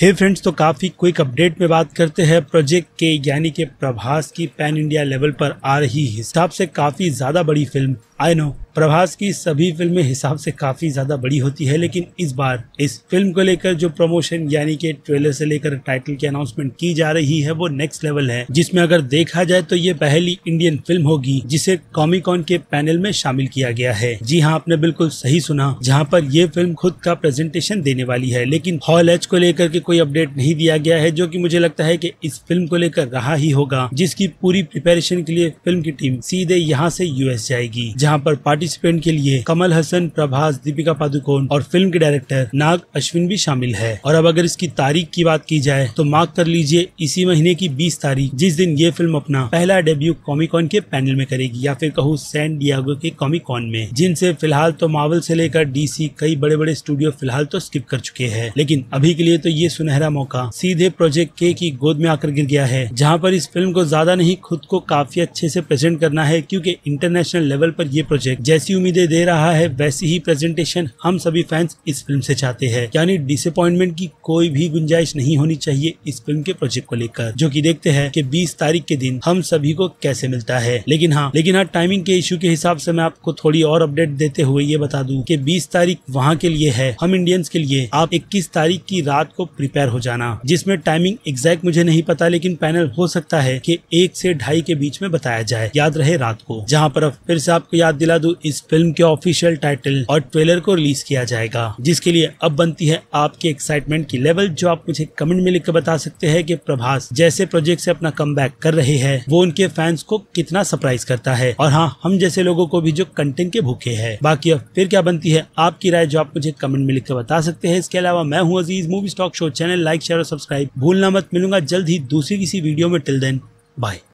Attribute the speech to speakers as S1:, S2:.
S1: हे hey friends तो काफ़ी quick update में बात करते हैं प्रोजेक्ट के यानी के प्रभास की पैन इंडिया लेवल पर आ रही हिसाब से काफ़ी ज़्यादा बड़ी फिल्म आई नो प्रभास की सभी फिल्में हिसाब से काफ़ी ज़्यादा बड़ी होती है लेकिन इस बार इस फिल्म को लेकर जो प्रमोशन यानी कि ट्रेलर से लेकर टाइटल की अनाउंसमेंट की जा रही है वो नेक्स्ट लेवल है जिसमें अगर देखा जाए तो ये पहली इंडियन फिल्म होगी जिसे कॉमिकॉन के पैनल में शामिल किया गया है जी हाँ आपने बिल्कुल सही सुना जहाँ पर ये फिल्म खुद का प्रेजेंटेशन देने वाली है लेकिन हॉल एच को लेकर के कोई अपडेट नहीं दिया गया है जो की मुझे लगता है की इस फिल्म को लेकर रहा ही होगा जिसकी पूरी प्रिपेरेशन के लिए फिल्म की टीम सीधे यहाँ ऐसी यूएस जाएगी जहाँ पर पार्टी पार्टिसिपेंट के लिए कमल हसन प्रभास दीपिका पादुकोण और फिल्म के डायरेक्टर नाग अश्विन भी शामिल है और अब अगर इसकी तारीख की बात की जाए तो मार्क कर लीजिए इसी महीने की बीस तारीख जिस दिन ये फिल्म अपना पहला डेब्यू कॉमिकॉन के पैनल में करेगी या फिर कहूँ सैन डियागो के कॉमिकॉन में जिनसे फिलहाल तो मावल से लेकर डीसी कई बड़े बड़े स्टूडियो फिलहाल तो स्किप कर चुके हैं लेकिन अभी के लिए तो ये सुनहरा मौका सीधे प्रोजेक्ट के की गोद में आकर गिर गया है जहाँ पर इस फिल्म को ज्यादा नहीं खुद को काफी अच्छे से प्रेजेंट करना है क्योंकि इंटरनेशनल लेवल पर ये प्रोजेक्ट जैसी उम्मीदें दे रहा है वैसी ही प्रेजेंटेशन हम सभी फैंस इस फिल्म से चाहते हैं यानी डिसअपॉइंटमेंट की कोई भी गुंजाइश नहीं होनी चाहिए इस फिल्म के प्रोजेक्ट को लेकर जो की देखते हैं की बीस तारीख के दिन हम सभी को कैसे मिलता है लेकिन हाँ लेकिन हाँ टाइमिंग के इशू के हिसाब से मैं आपको थोड़ी और अपडेट देते हुए ये बता दूँ की बीस तारीख वहाँ के लिए है हम इंडियंस के लिए आप इक्कीस तारीख की रात को प्रिपेयर हो जाना जिसमें टाइमिंग एग्जैक्ट मुझे नहीं पता लेकिन पैनल हो सकता है कि एक से ढाई के बीच में बताया जाए याद रहे रात को जहाँ पर फिर से आपको याद दिला दू इस फिल्म के ऑफिशियल टाइटल और ट्रेलर को रिलीज किया जाएगा जिसके लिए अब बनती है आपकी एक्साइटमेंट की लेवल जो आप मुझे कमेंट में लिखकर बता सकते हैं कि प्रभास जैसे प्रोजेक्ट से अपना कम कर रहे हैं वो उनके फैंस को कितना सरप्राइज करता है और हाँ हम जैसे लोगों को भी जो कंटेंट के भूखे है बाकी अब फिर क्या बनती है आपकी राय जो आप मुझे कमेंट में लिखकर बता सकते हैं इसके अलावा मैं हूँ Aziz movie stock show channel like share और सब्सक्राइब भूलना मत मिलूंगा जल्द ही दूसरी किसी वीडियो में टिल देन बाय